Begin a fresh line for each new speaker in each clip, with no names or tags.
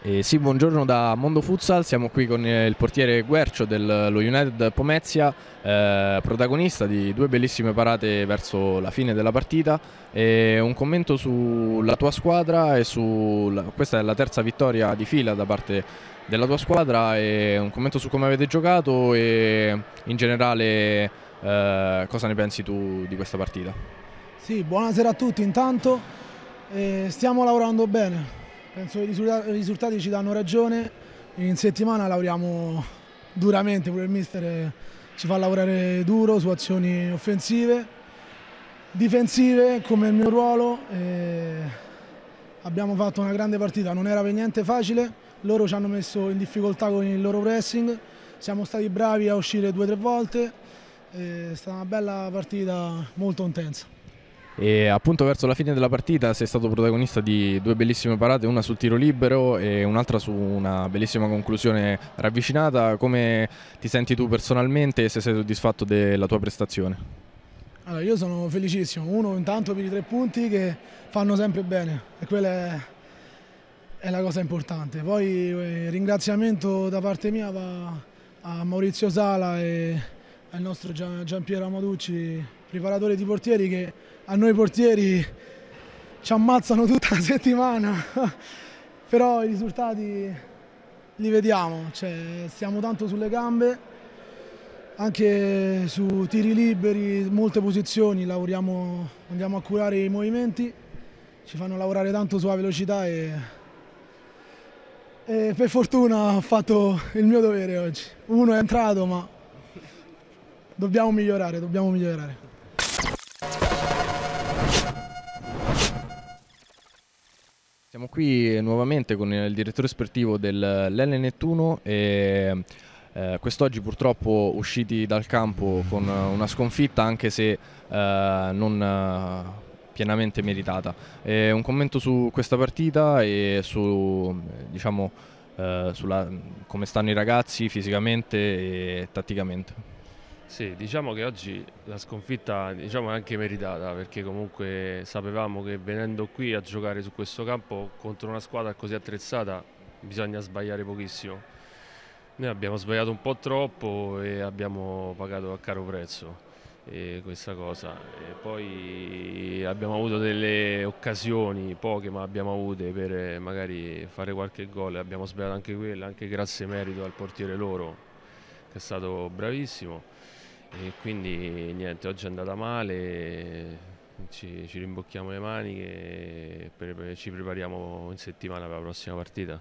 Eh sì, buongiorno da Mondo Futsal, siamo qui con eh, il portiere Guercio dello United Pomezia, eh, protagonista di due bellissime parate verso la fine della partita. E un commento sulla tua squadra e su questa è la terza vittoria di fila da parte della tua squadra e un commento su come avete giocato e in generale eh, cosa ne pensi tu di questa partita.
Sì, buonasera a tutti intanto, eh, stiamo lavorando bene Penso che i risultati ci danno ragione, in settimana lavoriamo duramente, pure il mister eh, ci fa lavorare duro su azioni offensive, difensive come il mio ruolo. abbiamo fatto una grande partita, non era per niente facile, loro ci hanno messo in difficoltà con il loro pressing, siamo stati bravi a uscire due o tre volte, è stata una bella partita molto intensa
e appunto verso la fine della partita sei stato protagonista di due bellissime parate, una sul tiro libero e un'altra su una bellissima conclusione ravvicinata. Come ti senti tu personalmente e se sei soddisfatto della tua prestazione?
Allora, io sono felicissimo, uno intanto per i tre punti che fanno sempre bene e quella è, è la cosa importante. Poi eh, ringraziamento da parte mia va a Maurizio Sala e al nostro Gian, Gian Piero Amaducci preparatore di portieri che a noi portieri ci ammazzano tutta la settimana, però i risultati li vediamo, cioè, stiamo tanto sulle gambe, anche su tiri liberi, molte posizioni, lavoriamo, andiamo a curare i movimenti, ci fanno lavorare tanto sulla velocità e, e per fortuna ho fatto il mio dovere oggi. Uno è entrato ma dobbiamo migliorare, dobbiamo migliorare.
Siamo qui nuovamente con il direttore sportivo dell'L Nettuno e eh, quest'oggi purtroppo usciti dal campo con eh, una sconfitta anche se eh, non eh, pienamente meritata. E un commento su questa partita e su diciamo, eh, sulla, come stanno i ragazzi fisicamente e tatticamente.
Sì, diciamo che oggi la sconfitta diciamo, è anche meritata perché comunque sapevamo che venendo qui a giocare su questo campo contro una squadra così attrezzata bisogna sbagliare pochissimo. Noi abbiamo sbagliato un po' troppo e abbiamo pagato a caro prezzo questa cosa. E poi abbiamo avuto delle occasioni, poche ma abbiamo avute per eh, magari fare qualche gol, abbiamo sbagliato anche quella, anche grazie merito al portiere loro che è stato bravissimo. E quindi niente, oggi è andata male, ci, ci rimbocchiamo le maniche e per, ci prepariamo in settimana per la prossima partita.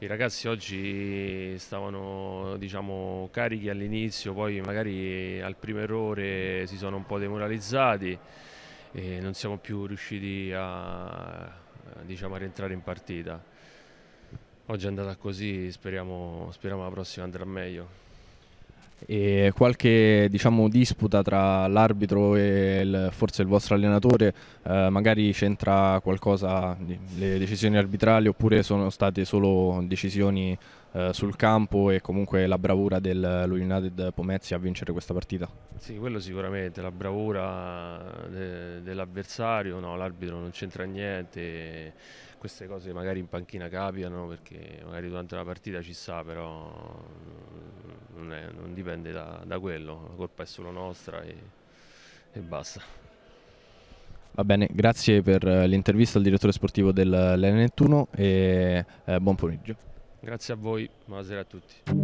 I ragazzi oggi stavano diciamo, carichi all'inizio, poi magari al primo errore si sono un po' demoralizzati e non siamo più riusciti a, diciamo, a rientrare in partita. Oggi è andata così, speriamo, speriamo la prossima andrà meglio
e qualche diciamo, disputa tra l'arbitro e il, forse il vostro allenatore eh, magari c'entra qualcosa le decisioni arbitrali oppure sono state solo decisioni eh, sul campo e comunque la bravura dell'United eh, Pomezia a vincere questa partita?
Sì, quello sicuramente, la bravura eh, de- dell'avversario, no, l'arbitro non c'entra niente, queste cose magari in panchina capitano perché magari durante la partita ci sta, però mm, non, è, non dipende da, da, quello, la colpa è solo nostra e, e basta.
Va bene, grazie per l'intervista al direttore sportivo dell'N21 e eh, buon pomeriggio.
Grazie a voi, buonasera a
tutti.